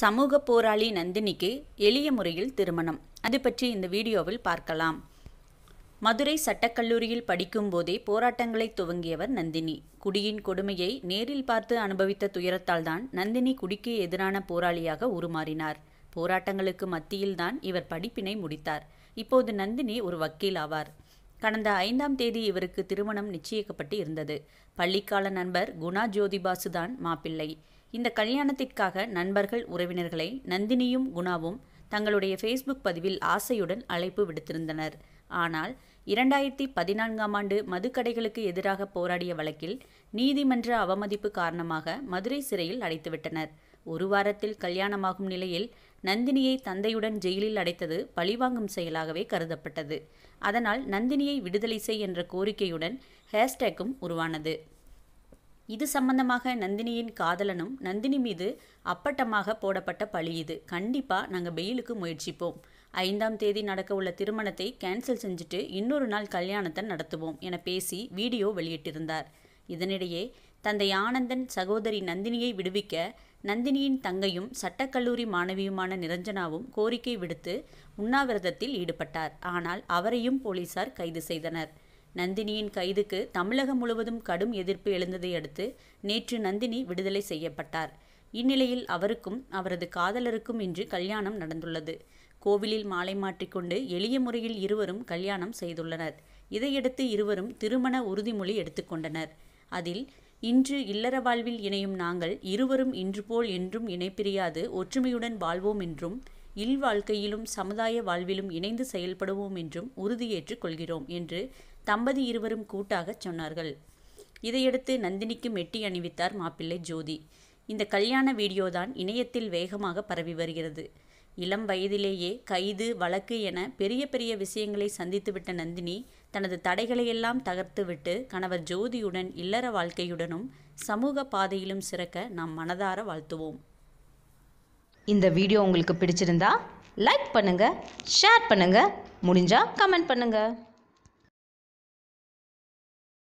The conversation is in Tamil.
சமூக போராளி நந்தினிக்கு எளிய முறையில் திருமணம் அது பற்றி இந்த வீடியோவில் பார்க்கலாம் மதுரை சட்டக்கல்லூரியில் படிக்கும்போதே போராட்டங்களை துவங்கியவர் நந்தினி குடியின் கொடுமையை நேரில் பார்த்து அனுபவித்த துயரத்தால்தான் நந்தினி குடிக்கு எதிரான போராளியாக உருமாறினார் போராட்டங்களுக்கு மத்தியில்தான் இவர் படிப்பினை முடித்தார் இப்போது நந்தினி ஒரு வக்கீல் ஆவார் கடந்த ஐந்தாம் தேதி இவருக்கு திருமணம் நிச்சயிக்கப்பட்டு இருந்தது பள்ளிக்கால நண்பர் குணா ஜோதிபாசுதான் மாப்பிள்ளை இந்த கல்யாணத்திற்காக நண்பர்கள் உறவினர்களை நந்தினியும் குணாவும் தங்களுடைய ஃபேஸ்புக் பதிவில் ஆசையுடன் அழைப்பு விடுத்திருந்தனர் ஆனால் இரண்டாயிரத்தி பதினான்காம் ஆண்டு மதுக்கடைகளுக்கு எதிராக போராடிய வழக்கில் நீதிமன்ற அவமதிப்பு காரணமாக மதுரை சிறையில் அடைத்துவிட்டனர் ஒரு வாரத்தில் கல்யாணமாகும் நிலையில் நந்தினியை தந்தையுடன் ஜெயிலில் அடைத்தது பழிவாங்கும் செயலாகவே கருதப்பட்டது அதனால் நந்தினியை விடுதலை செய் என்ற கோரிக்கையுடன் ஹேஷ்டேக்கும் உருவானது இது சம்பந்தமாக நந்தினியின் காதலனும் நந்தினி மீது அப்பட்டமாக போடப்பட்ட பழி இது கண்டிப்பாக நாங்கள் பெயிலுக்கு முயற்சிப்போம் ஐந்தாம் தேதி நடக்க உள்ள திருமணத்தை கேன்சல் செஞ்சுட்டு இன்னொரு நாள் கல்யாணத்தை நடத்துவோம் என பேசி வீடியோ வெளியிட்டிருந்தார் இதனிடையே தந்தை ஆனந்தன் சகோதரி நந்தினியை விடுவிக்க நந்தினியின் தங்கையும் சட்டக்கல்லூரி மாணவியுமான நிரஞ்சனாவும் கோரிக்கை விடுத்து உண்ணாவிரதத்தில் ஈடுபட்டார் ஆனால் அவரையும் போலீசார் கைது செய்தனர் நந்தினியின் கைதுக்கு தமிழகம் முழுவதும் கடும் எதிர்ப்பு எழுந்ததை அடுத்து நேற்று நந்தினி விடுதலை செய்யப்பட்டார் இந்நிலையில் அவருக்கும் அவரது காதலருக்கும் இன்று கல்யாணம் நடந்துள்ளது கோவிலில் மாலை மாற்றிக்கொண்டு எளிய முறையில் இருவரும் கல்யாணம் செய்துள்ளனர் இதையடுத்து இருவரும் திருமண உறுதிமொழி எடுத்துக்கொண்டனர் அதில் இன்று இல்லற வாழ்வில் இணையும் நாங்கள் இருவரும் இன்று போல் என்றும் இணைப்பிரியாது ஒற்றுமையுடன் வாழ்வோம் என்றும் இல்வாழ்க்கையிலும் சமுதாய வாழ்விலும் இணைந்து செயல்படுவோம் என்றும் உறுதியேற்றுக் கொள்கிறோம் என்று தம்பதி இருவரும் கூட்டாகச் சொன்னார்கள் இதையடுத்து நந்தினிக்கு மெட்டி அணிவித்தார் மாப்பிள்ளை ஜோதி இந்த கல்யாண வீடியோ தான் இணையத்தில் வேகமாக பரவி வருகிறது இளம் வயதிலேயே கைது வழக்கு என பெரிய பெரிய விஷயங்களை சந்தித்துவிட்ட நந்தினி தனது தடைகளையெல்லாம் தகர்த்துவிட்டு கணவர் ஜோதியுடன் இல்லற வாழ்க்கையுடனும் சமூக பாதையிலும் சிறக்க நாம் மனதார வாழ்த்துவோம் இந்த வீடியோ உங்களுக்கு பிடிச்சிருந்தா லைக் பண்ணுங்கள் ஷேர் பண்ணுங்க முடிஞ்சால் கமெண்ட் பண்ணுங்கள்